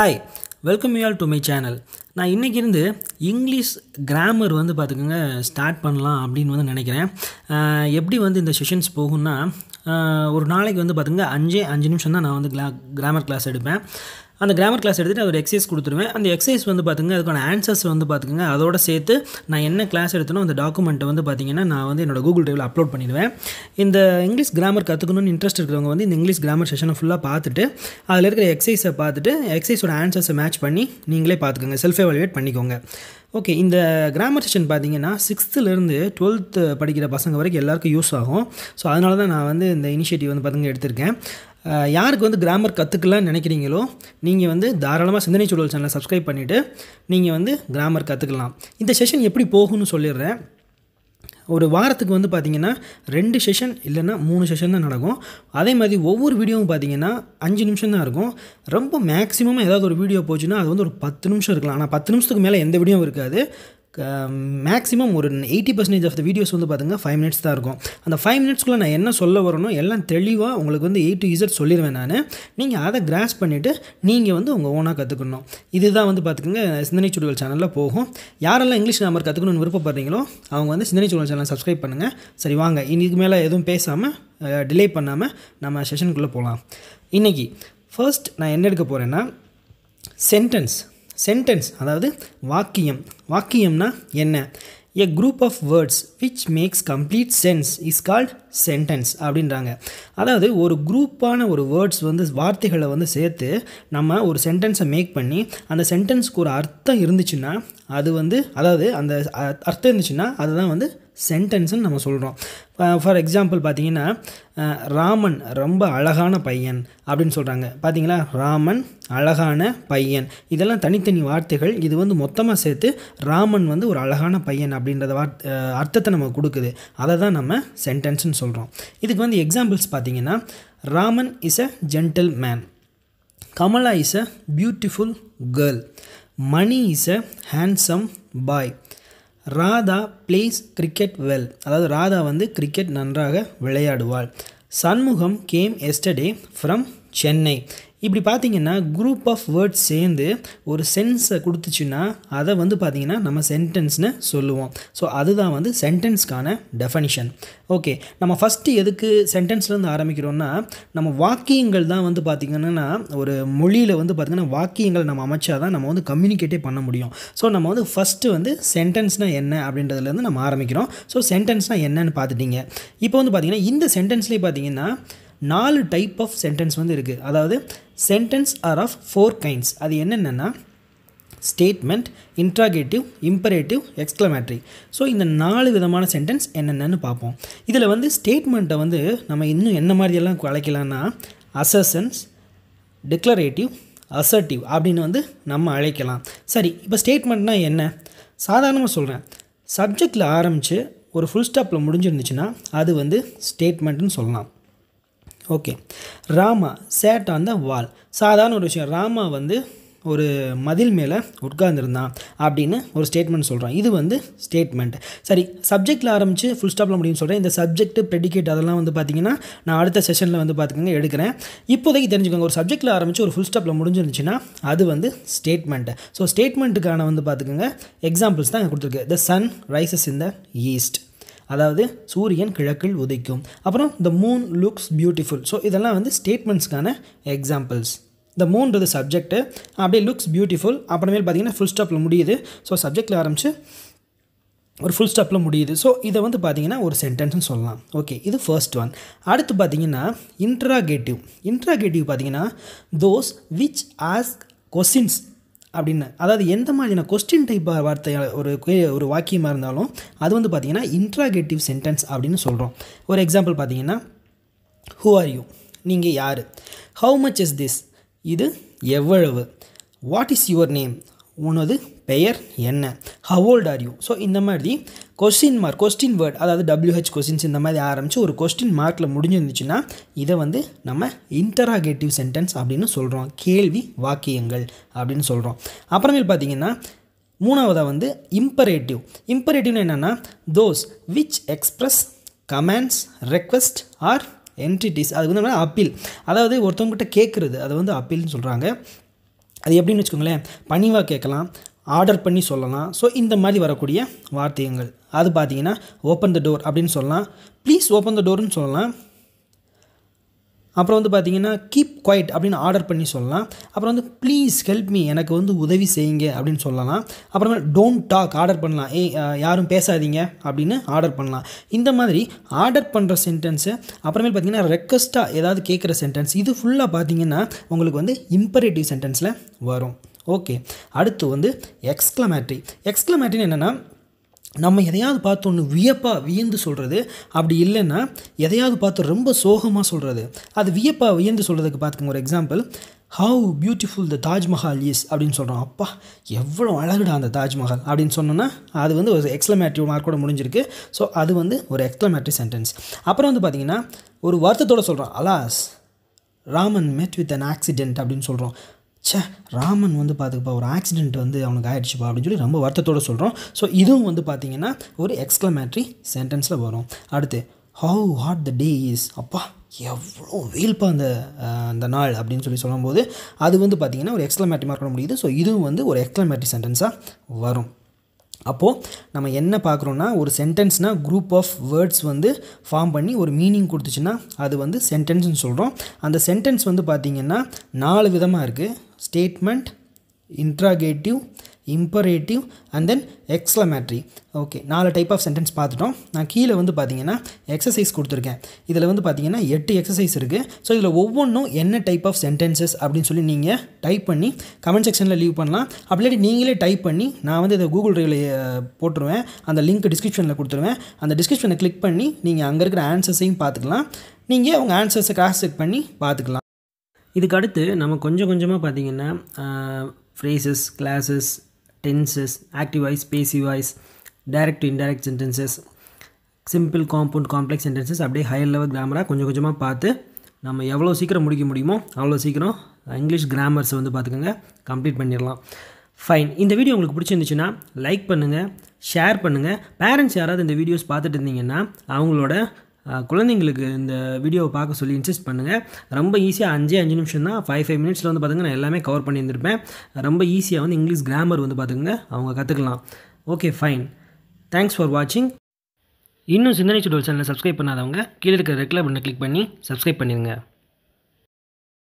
hi welcome you all to my channel நான் இன்றைக்கி இருந்து இங்கிலீஷ் கிராமர் வந்து பார்த்துக்கோங்க ஸ்டார்ட் பண்ணலாம் அப்படின்னு வந்து நினைக்கிறேன் எப்படி வந்து இந்த செஷன்ஸ் போகும்னா ஒரு நாளைக்கு வந்து பார்த்துங்க அஞ்சே அஞ்சு நிமிஷம் தான் நான் வந்து கிளா கிராமர் கிளாஸ் எடுப்பேன் அந்த கிராமர் கிளாஸ் எடுத்துகிட்டு ஒரு எக்ஸசைஸ் கொடுத்துருவேன் அந்த எக்ஸசைஸ் வந்து பார்த்துங்க அதுக்கான ஆன்சர்ஸ் வந்து பார்த்துங்க அதோட சேர்த்து நான் என்ன கிளாஸ் எடுத்தனோ அந்த டாக்குமெண்ட்டை வந்து பார்த்திங்கன்னா நான் வந்து என்னோட கூகுள் டிரைவில் அப்லோட் பண்ணிடுவேன் இந்த இங்கிலீஷ் கிராமர் கற்றுக்கணும்னு இன்ட்ரெஸ்ட் இருக்கிறவங்க வந்து இந்த இங்கிலீஷ் கிராமர் செஷனை ஃபுல்லாக பார்த்துட்டு அதில் இருக்கிற எக்ஸசைஸை பார்த்துட்டு எக்ஸசைஸோட ஆன்சர்ஸை மேட்ச் பண்ணி நீங்களே பார்த்துக்கோங்க செல்ஃப் எவாலுவேட் பண்ணிக்கோங்க ஓகே இந்த கிராமர் செஷன் பார்த்தீங்கன்னா சிக்ஸ்த்துலேருந்து டுவெல்த்து படிக்கிற பசங்க வரைக்கும் எல்லாருக்கும் யூஸ் ஆகும் ஸோ அதனால தான் நான் வந்து இந்த இனிஷியேட்டிவ் வந்து பார்த்துங்க எடுத்திருக்கேன் யாருக்கு வந்து கிராமர் கற்றுக்கலாம்னு நினைக்கிறீங்களோ நீங்கள் வந்து தாராளமாக சிந்தனை சூழல் சேனலை சப்ஸ்கிரைப் பண்ணிவிட்டு நீங்கள் வந்து கிராமர் கற்றுக்கலாம் இந்த செஷன் எப்படி போகும்னு சொல்லிடுறேன் ஒரு வாரத்துக்கு வந்து பார்த்திங்கன்னா ரெண்டு செஷன் இல்லைன்னா மூணு செஷன் தான் நடக்கும் அதே மாதிரி ஒவ்வொரு வீடியோவும் பார்த்திங்கன்னா அஞ்சு நிமிஷம் தான் இருக்கும் ரொம்ப மேக்ஸிமம் ஏதாவது ஒரு வீடியோ போச்சுன்னா அது வந்து ஒரு பத்து நிமிஷம் இருக்கலாம் ஆனால் பத்து நிமிஷத்துக்கு மேலே எந்த வீடியோவும் இருக்காது மேக்ஸிமம் ஒரு eighty percentage of the videos வந்து பார்த்திங்கன்னா ஃபைவ் மினிட்ஸ் தான் இருக்கும் அந்த ஃபைவ் மினிட்ஸ்க்குள்ளே நான் என்ன சொல்ல வரணும் எல்லாம் தெளிவாக உங்களுக்கு வந்து எயிட் டு இசட் சொல்லிடுவேன் நான் நீங்கள் அதை கிராஸ் பண்ணிவிட்டு நீங்கள் வந்து உங்கள் ஓனாக கற்றுக்கணும் இதுதான் வந்து பார்த்துக்கோங்க சிந்தனை சுடுகள் சேனலில் போகும் யாரெல்லாம் இங்கிலீஷ் நம்பர் கற்றுக்கணும்னு விருப்பப்படுறீங்களோ அவங்க வந்து சிந்தனை சுடுகள் சேனல் சப்ஸ்கிரைப் பண்ணுங்கள் சரி வாங்க இன்றைக்கு மேலே எதுவும் பேசாமல் டிலே பண்ணாமல் நம்ம செஷனுக்குள்ளே போகலாம் இன்றைக்கி ஃபர்ஸ்ட் நான் என்ன எடுக்க போகிறேன்னா சென்டென்ஸ் சென்டென்ஸ் அதாவது வாக்கியம் வாக்கியம்னா என்ன a group of words which makes complete sense is called sentence அப்படின்றாங்க அதாவது ஒரு குரூப்பான ஒரு வேர்ட்ஸ் வந்து வார்த்தைகளை வந்து சேர்த்து நம்ம ஒரு சென்டென்ஸை மேக் பண்ணி அந்த சென்டென்ஸ்க்கு ஒரு அர்த்தம் இருந்துச்சுன்னா அது வந்து அதாவது அந்த அர்த்தம் இருந்துச்சுன்னா அதுதான் வந்து சென்டென்ஸ்னு நம்ம சொல்கிறோம் ஃபார் எக்ஸாம்பிள் பார்த்தீங்கன்னா ராமன் ரொம்ப அழகான பையன் அப்படின்னு சொல்கிறாங்க பார்த்தீங்களா ராமன் அழகான பையன் இதெல்லாம் தனித்தனி வார்த்தைகள் இது வந்து மொத்தமாக சேர்த்து ராமன் வந்து ஒரு அழகான பையன் அப்படின்றத வார்த் அர்த்தத்தை நம்ம கொடுக்குது அதை தான் நம்ம சென்டென்ஸ்னு சொல்கிறோம் இதுக்கு வந்து எக்ஸாம்பிள்ஸ் பார்த்தீங்கன்னா Raman is a gentleman Kamala is a beautiful girl Mani is a handsome boy Radha plays cricket well அதாவது ராதா வந்து கிரிக்கெட் நன்றாக விளையாடுவாள் Shanmugam came yesterday from Chennai இப்படி பார்த்தீங்கன்னா குரூப் ஆஃப் வேர்ட்ஸ் சேர்ந்து ஒரு சென்ஸை கொடுத்துச்சுன்னா அதை வந்து பார்த்தீங்கன்னா நம்ம சென்டென்ஸ்னு சொல்லுவோம் ஸோ அதுதான் வந்து சென்டென்ஸ்க்கான டெஃபனிஷன் ஓகே நம்ம ஃபஸ்ட்டு எதுக்கு சென்டென்ஸ்லேருந்து ஆரம்பிக்கிறோம்னா நம்ம வாக்கியங்கள் தான் வந்து பார்த்திங்கன்னா ஒரு மொழியில் வந்து பார்த்திங்கன்னா வாக்கியங்கள் நம்ம அமைச்சா தான் நம்ம வந்து கம்யூனிகேட்டே பண்ண முடியும் ஸோ நம்ம வந்து ஃபஸ்ட்டு வந்து சென்டென்ஸ்னால் என்ன அப்படின்றதுலேருந்து நம்ம ஆரம்பிக்கிறோம் ஸோ சென்டென்ஸ்னால் என்னன்னு பார்த்துட்டிங்க இப்போ வந்து பார்த்திங்கன்னா இந்த சென்டென்ஸ்லேயே பார்த்திங்கன்னா நாலு டைப் ஆஃப் சென்டென்ஸ் வந்து இருக்குது அதாவது sentence are of four kinds அது என்னென்னா statement interrogative imperative exclamatory so இந்த நாலு விதமான சென்டென்ஸ் என்னென்னு பார்ப்போம் இதில் வந்து ஸ்டேட்மெண்ட்டை வந்து நம்ம இன்னும் என்ன மாதிரியெல்லாம் அழைக்கலாம்னா அசசன்ஸ் டிக்ளரேட்டிவ் அசர்ட்டிவ் அப்படின்னு வந்து நம்ம அழைக்கலாம் சரி இப்போ ஸ்டேட்மெண்ட்னால் என்ன சாதாரணமாக சொல்கிறேன் சப்ஜெக்டில் ஆரம்பித்து ஒரு ஃபுல் ஸ்டாப்பில் முடிஞ்சிருந்துச்சுன்னா அது வந்து ஸ்டேட்மெண்ட்டுன்னு சொல்லலாம் okay Rama sat on the wall சாதாரண ஒரு விஷயம் ராமா வந்து ஒரு மதில் மேலே உட்கார்ந்துருந்தான் அப்படின்னு ஒரு ஸ்டேட்மெண்ட் சொல்கிறோம் இது வந்து ஸ்டேட்மெண்ட் சரி சப்ஜெக்டில் ஆரம்பித்து ஃபுல் ஸ்டாப்பில் முடியும்னு சொல்கிறேன் இந்த சப்ஜெக்ட் ப்ரெடிகேட் அதெல்லாம் வந்து பார்த்திங்கன்னா நான் அடுத்த செஷனில் வந்து பார்த்துக்கங்க எடுக்கிறேன் இப்போதைக்கு தெரிஞ்சுக்கோங்க ஒரு சப்ஜெக்டில் ஆரம்பித்து ஒரு ஃபுல் ஸ்டாப்பில் முடிஞ்சிருந்துச்சுன்னா அது வந்து ஸ்டேட்மெண்ட்டு ஸோ ஸ்டேட்மெண்ட்டுக்கான வந்து பார்த்துக்கோங்க எக்ஸாம்பிள்ஸ் தான் கொடுத்துருக்கு the sun rises in the east அதாவது சூரியன் கிழக்கில் உதிக்கும் அப்புறம் the moon looks beautiful so இதெல்லாம் வந்து ஸ்டேட்மெண்ட்ஸ்க்கான எக்ஸாம்பிள்ஸ் இந்த மூன்றது சப்ஜெக்ட்டு அப்படியே லுக்ஸ் பியூட்டிஃபுல் அப்புறமேல் பார்த்தீங்கன்னா ஃபுல் ஸ்டாப்பில் முடியுது ஸோ சப்ஜெக்டில் ஆரம்பித்து ஒரு ஃபுல் ஸ்டாப்பில் முடியுது ஸோ இதை வந்து பார்த்தீங்கன்னா ஒரு சென்டென்ஸ் சொல்லலாம் ஓகே இது ஃபர்ஸ்ட் ஒன் அடுத்து பார்த்தீங்கன்னா இன்ட்ராகேட்டிவ் இன்ட்ராகேட்டிவ் பார்த்தீங்கன்னா தோஸ் விச் ஆஸ்க் கொஸ்டின்ஸ் அப்படின்னு அதாவது எந்த மாதிரியான கொஸ்டின் டைப் வார்த்தை ஒரு ஒரு வாக்கியமாக இருந்தாலும் அது வந்து பார்த்திங்கன்னா இன்ட்ராகேட்டிவ் சென்டென்ஸ் அப்படின்னு சொல்கிறோம் ஒரு எக்ஸாம்பிள் பார்த்தீங்கன்னா ஹூ ஆர் யூ நீங்கள் யார் ஹவு மச் இஸ் திஸ் இது எவ்வளவு வாட் இஸ் யுவர் நேம் உனது பெயர் என்ன how old are you so இந்த மாதிரி கொஸ்டின் மார்க் கொஸ்டின் வேர்ட் அதாவது டபிள்யூஹெச் கொஸ்டின்ஸ் இந்த மாதிரி ஆரம்பித்து ஒரு கொஸ்டின் மார்க்கில் முடிஞ்சிருந்துச்சுன்னா இதை வந்து நம்ம இன்டராகேட்டிவ் சென்டென்ஸ் அப்படின்னு சொல்கிறோம் கேள்வி வாக்கியங்கள் அப்படின்னு சொல்கிறோம் அப்புறமேல் பார்த்திங்கன்னா மூணாவதாக வந்து இம்பரேட்டிவ் இம்பரேட்டிவ்னு என்னென்னா those which express commands request or entreaties அது வந்து அப்பீல் அதாவது ஒருத்தவங்ககிட்ட கேட்குறது அதை வந்து அப்பீல்னு சொல்கிறாங்க அது எப்படின்னு வச்சுக்கோங்களேன் பணிவாக கேட்கலாம் ஆர்டர் பண்ணி சொல்லலாம் ஸோ இந்த மாதிரி வரக்கூடிய வார்த்தைகள் அது பார்த்தீங்கன்னா ஓப்பன் த டோர் அப்படின்னு சொல்லலாம் ப்ளீஸ் ஓப்பன் த டோர்னு சொல்லலாம் அப்புறம் வந்து பார்த்தீங்கன்னா கீப் குவைட் அப்படின்னு ஆர்டர் பண்ணி சொல்லலாம் அப்புறம் வந்து ப்ளீஸ் ஹெல்ப் மீ எனக்கு வந்து உதவி செய்யுங்க அப்படின்னு சொல்லலாம் அப்புறமா டோன்ட் டாக் ஆர்டர் பண்ணலாம் ஏ யாரும் பேசாதீங்க அப்படின்னு ஆர்டர் பண்ணலாம் இந்த மாதிரி ஆர்டர் பண்ணுற சென்டென்ஸு அப்புறமேல் பார்த்தீங்கன்னா ரெக்வஸ்ட்டாக ஏதாவது கேட்குற சென்டென்ஸ் இது ஃபுல்லாக பார்த்தீங்கன்னா உங்களுக்கு வந்து இம்பரேட்டிவ் சென்டென்ஸில் வரும் ஓகே அடுத்து வந்து எக்ஸ்க்ளமேட்ரி எக்ஸ்க்ளமேட்ரின்னு என்னென்னா நம்ம எதையாவது பார்த்து ஒன்று வியப்பாக வியந்து சொல்கிறது அப்படி இல்லைன்னா எதையாவது பார்த்து ரொம்ப சோகமாக சொல்கிறது அது வியப்பாக வியந்து சொல்கிறதுக்கு பார்த்துக்கங்க ஒரு example how beautiful the Taj Mahal is அப்படின்னு சொல்கிறோம் அப்பா எவ்வளோ அழகுடா அந்த தாஜ்மஹால் அப்படின்னு சொன்னோன்னா அது வந்து ஒரு எக்ஸ்லமேட்ரி மார்க்கோட முடிஞ்சிருக்கு ஸோ அது வந்து ஒரு எக்ஸ்லமேட்ரி சென்டென்ஸ் அப்புறம் வந்து பார்த்திங்கன்னா ஒரு வருத்தத்தோடு சொல்கிறோம் அலாஸ் ராமன் மெட் வித் அன் ஆக்சிடென்ட் அப்படின்னு சொல்கிறோம் சே ராமன் வந்து பார்த்துக்கப்பா ஒரு ஆக்சிடென்ட் வந்து அவனுக்கு ஆயிடுச்சுப்பா அப்படின்னு சொல்லி ரொம்ப வருத்தத்தோடு சொல்கிறோம் ஸோ இதுவும் வந்து பார்த்திங்கன்னா ஒரு எக்ஸ்க்ளமேட்ரி சென்டென்ஸில் வரும் அடுத்து how hot the day is அப்பா எவ்வளோ வெயில்ப்பா அந்த அந்த நாள் அப்படின்னு சொல்லி சொல்லும்போது அது வந்து பார்த்திங்கன்னா ஒரு எக்ஸ்க்ளமேட்ரி மார்க் பண்ண முடியுது ஸோ இதுவும் வந்து ஒரு எக்ஸ்க்ளமேட்ரி சென்டென்ஸாக வரும் அப்போது நம்ம என்ன பார்க்குறோன்னா ஒரு சென்டென்ஸ்னால் குரூப் ஆஃப் வேர்ட்ஸ் வந்து ஃபார்ம் பண்ணி ஒரு மீனிங் கொடுத்துச்சுன்னா அது வந்து சென்டென்ஸ்னு சொல்கிறோம் அந்த சென்டென்ஸ் வந்து பார்த்திங்கன்னா நாலு விதமாக இருக்குது statement interrogative imperative and then exclamatory okay நாலு டைப் ஆஃப் சென்டென்ஸ் பார்த்துட்டோம் நான் கீழே வந்து பார்த்தீங்கன்னா எக்ஸசைஸ் கொடுத்துருக்கேன் இதில் வந்து பார்த்தீங்கன்னா எட்டு எக்ஸசைஸ் இருக்குது ஸோ இதில் ஒவ்வொன்றும் என்ன டைப் ஆஃப் சென்டென்சஸ் அப்படின்னு சொல்லி நீங்கள் டைப் பண்ணி கமெண்ட் செக்ஷனில் லீவ் பண்ணலாம் அப்படி நீங்களே டைப் பண்ணி நான் வந்து இதை கூகுள் ட்ரைவில் போட்டுருவேன் அந்த லிங்க் டிஸ்கிரிப்ஷனில் கொடுத்துருவேன் அந்த டிஸ்கிரிப்ஷனை கிளிக் பண்ணி நீங்கள் அங்கே இருக்கிற ஆன்சர்ஸையும் பார்த்துக்கலாம் நீங்கள் உங்கள் ஆன்சர்ஸை கிராஸ் செக் பண்ணி பார்த்துக்கலாம் இதுக்கடுத்து நம்ம கொஞ்சம் கொஞ்சமாக பார்த்திங்கன்னா phrases clauses tenses active voice passive voice direct to indirect sentences simple compound complex sentences அப்படியே ஹையர் லெவல் கிராமராக கொஞ்சம் கொஞ்சமாக பார்த்து நம்ம எவ்வளோ சீக்கிரம் முடிக்க முடியுமோ அவ்வளோ சீக்கிரம் இங்கிலீஷ் கிராமர்ஸை வந்து பார்த்துக்கோங்க கம்ப்ளீட் பண்ணிடலாம் ஃபைன் இந்த வீடியோ உங்களுக்கு பிடிச்சிருந்துச்சுன்னா லைக் பண்ணுங்கள் ஷேர் பண்ணுங்கள் பேரண்ட்ஸ் யாராவது இந்த வீடியோஸ் பார்த்துட்டு இருந்தீங்கன்னா அவங்களோட குழந்தைங்களுக்கு இந்த வீடியோவை பார்க்க சொல்லி இன்சிஸ்ட் பண்ணுங்கள் ரொம்ப ஈஸியாக அஞ்சே அஞ்சு நிமிஷம் தான் ஃபைவ் ஃபைவ் மினிட்ஸில் வந்து பார்த்துங்க நான் எல்லாமே கவர் பண்ணியிருந்திருப்பேன் ரொம்ப ஈஸியாக வந்து இங்கிலீஷ் கிராமர் வந்து பார்த்துங்க அவங்க கற்றுக்கலாம் ஓகே ஃபைன் தேங்க்ஸ் ஃபார் வாட்சிங் இன்னும் சிந்தனை சுடுவல் சேனலை சப்ஸ்கிரைப் பண்ணாதவங்க கீழே இருக்கிற ரெக்லர் பண்ணை கிளிக் பண்ணி சப்ஸ்கிரைப் பண்ணிடுங்க